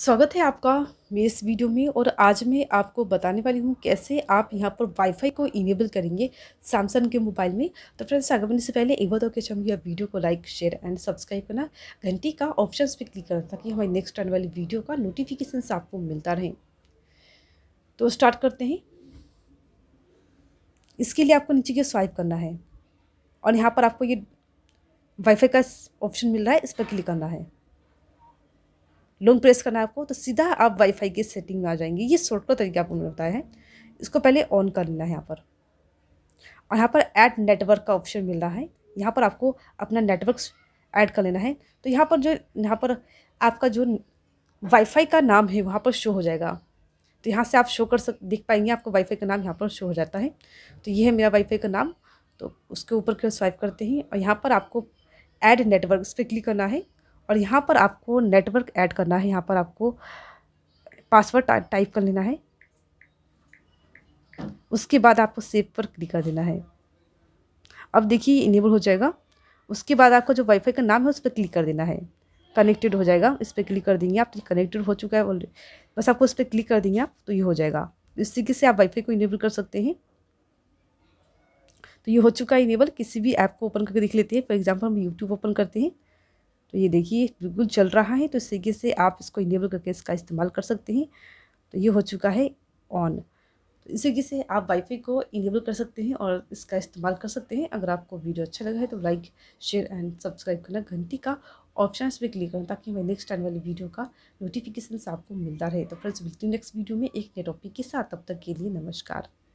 स्वागत है आपका मेरे इस वीडियो में और आज मैं आपको बताने वाली हूँ कैसे आप यहाँ पर वाईफाई को इनेबल करेंगे सैमसंग के मोबाइल में तो फ्रेंड्स आगे बढ़ने से पहले एक बार तो चाहूँगी आप वीडियो को लाइक शेयर एंड सब्सक्राइब करना घंटी का ऑप्शन पर क्लिक करना ताकि हमारी नेक्स्ट आने वाली वीडियो का नोटिफिकेशन आपको मिलता रहे तो स्टार्ट करते हैं इसके लिए आपको नीचे की स्वाइप करना है और यहाँ पर आपको ये वाईफाई का ऑप्शन मिल रहा है इस पर क्लिक करना है लॉन्ग प्रेस करना है आपको तो सीधा आप वाईफाई की सेटिंग में आ जाएंगे ये शॉर्टकट तरीका आपको मिलता है इसको पहले ऑन कर लेना है यहाँ पर और यहाँ पर ऐड नेटवर्क का ऑप्शन मिल रहा है यहाँ पर आपको अपना नेटवर्क ऐड कर लेना है तो यहाँ पर जो यहाँ पर आपका जो वाईफाई का नाम है वहाँ पर शो हो जाएगा तो यहाँ से आप शो कर सक देख पाएंगे आपको वाईफाई का नाम यहाँ पर शो हो जाता है तो ये है मेरा वाईफाई का नाम तो उसके ऊपर क्यों स्वाइप करते हैं और यहाँ पर आपको ऐड नेटवर्क पर क्लिक करना है और यहाँ पर आपको नेटवर्क ऐड करना है यहाँ पर आपको पासवर्ड टा, टाइप कर लेना है उसके बाद आपको सेव पर क्लिक कर देना है अब देखिए इनेबल हो जाएगा उसके बाद आपका जो वाईफाई का नाम है उस पर क्लिक कर देना है कनेक्टेड हो जाएगा इस पर क्लिक कर देंगे आप कनेक्टेड हो चुका है ऑलरेडी बस आपको उस पर क्लिक कर देंगे आप तो ये हो जाएगा तो इस तरीके से आप वाईफाई को इनेबल कर सकते हैं तो ये हो चुका है इनेबल किसी भी ऐप को ओपन करके देख लेते हैं फॉर एग्जाम्पल हम यूट्यूब ओपन करते हैं तो ये देखिए बिल्कुल चल रहा है तो इस तरीके से आप इसको इनेबल करके इसका इस्तेमाल कर सकते हैं तो ये हो चुका है ऑन तो इस तरीके से आप वाईफाई को इनेबल कर सकते हैं और इसका इस्तेमाल कर सकते हैं अगर आपको वीडियो अच्छा लगा है तो लाइक शेयर एंड सब्सक्राइब करना घंटी का ऑप्शन भी क्लिक करें ताकि मैं नेक्स्ट टाइम वाली वीडियो का नोटिफिकेशन आपको मिलता रहे तो फ्रेंड्स मिलती हूँ नेक्स्ट वीडियो में एक नए टॉपिक के साथ तब तक के लिए नमस्कार